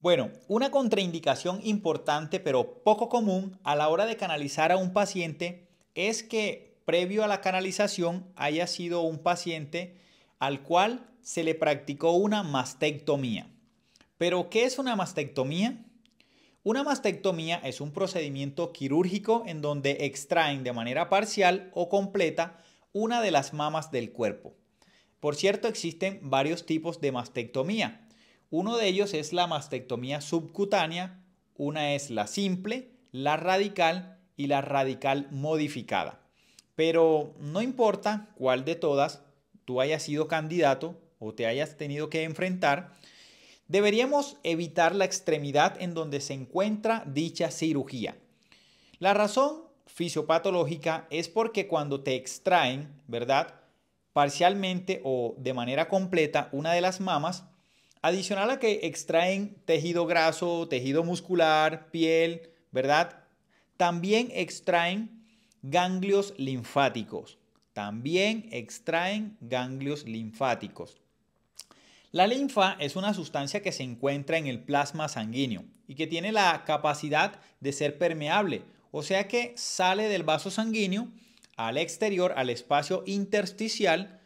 Bueno, una contraindicación importante pero poco común a la hora de canalizar a un paciente es que previo a la canalización haya sido un paciente al cual se le practicó una mastectomía. ¿Pero qué es una mastectomía? Una mastectomía es un procedimiento quirúrgico en donde extraen de manera parcial o completa una de las mamas del cuerpo. Por cierto, existen varios tipos de mastectomía, uno de ellos es la mastectomía subcutánea, una es la simple, la radical y la radical modificada. Pero no importa cuál de todas tú hayas sido candidato o te hayas tenido que enfrentar, deberíamos evitar la extremidad en donde se encuentra dicha cirugía. La razón fisiopatológica es porque cuando te extraen, ¿verdad? Parcialmente o de manera completa una de las mamas, Adicional a que extraen tejido graso, tejido muscular, piel, ¿verdad? También extraen ganglios linfáticos. También extraen ganglios linfáticos. La linfa es una sustancia que se encuentra en el plasma sanguíneo y que tiene la capacidad de ser permeable, o sea que sale del vaso sanguíneo al exterior, al espacio intersticial,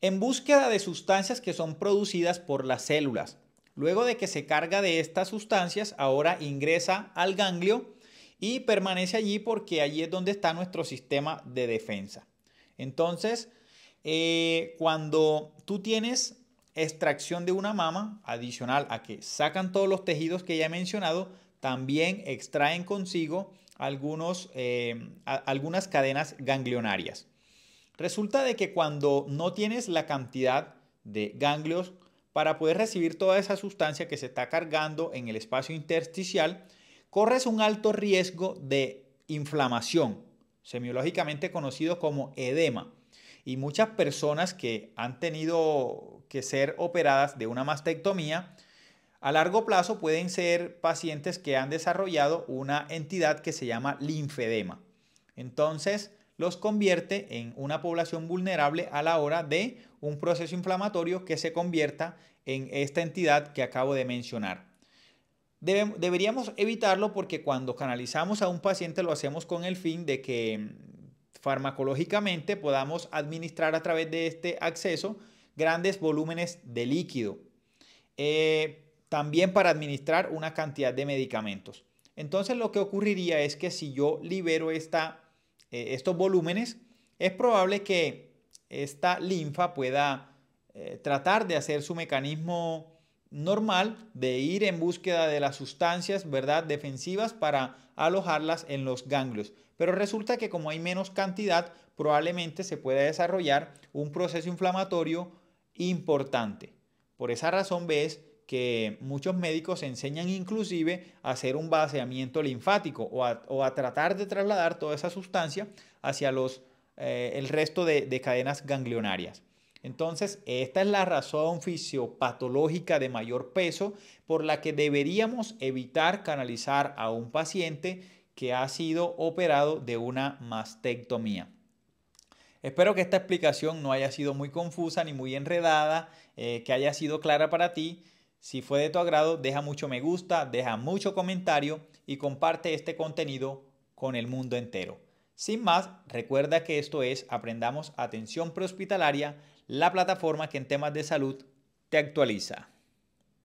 en búsqueda de sustancias que son producidas por las células. Luego de que se carga de estas sustancias, ahora ingresa al ganglio y permanece allí porque allí es donde está nuestro sistema de defensa. Entonces, eh, cuando tú tienes extracción de una mama, adicional a que sacan todos los tejidos que ya he mencionado, también extraen consigo algunos, eh, algunas cadenas ganglionarias. Resulta de que cuando no tienes la cantidad de ganglios para poder recibir toda esa sustancia que se está cargando en el espacio intersticial, corres un alto riesgo de inflamación, semiológicamente conocido como edema. Y muchas personas que han tenido que ser operadas de una mastectomía, a largo plazo pueden ser pacientes que han desarrollado una entidad que se llama linfedema. Entonces, los convierte en una población vulnerable a la hora de un proceso inflamatorio que se convierta en esta entidad que acabo de mencionar. deberíamos evitarlo porque cuando canalizamos a un paciente lo hacemos con el fin de que mm, farmacológicamente podamos administrar a través de este acceso grandes volúmenes de líquido. Eh, también para administrar una cantidad de medicamentos. Entonces lo que ocurriría es que si yo libero esta eh, estos volúmenes, es probable que esta linfa pueda eh, tratar de hacer su mecanismo normal de ir en búsqueda de las sustancias, ¿verdad?, defensivas para alojarlas en los ganglios. Pero resulta que como hay menos cantidad, probablemente se pueda desarrollar un proceso inflamatorio importante. Por esa razón ves que muchos médicos enseñan inclusive a hacer un vaciamiento linfático o a, tratar de trasladar toda esa sustancia hacia los, eh, el resto de, cadenas ganglionarias. Entonces, esta es la razón fisiopatológica de mayor peso por la que deberíamos evitar canalizar a un paciente que ha sido operado de una mastectomía. Espero que esta explicación no haya sido muy confusa ni muy enredada, eh, que haya sido clara para ti. Si fue de tu agrado, deja mucho me gusta, deja mucho comentario y comparte este contenido con el mundo entero. Sin más, recuerda que esto es Aprendamos Atención Prehospitalaria, la plataforma que en temas de salud te actualiza.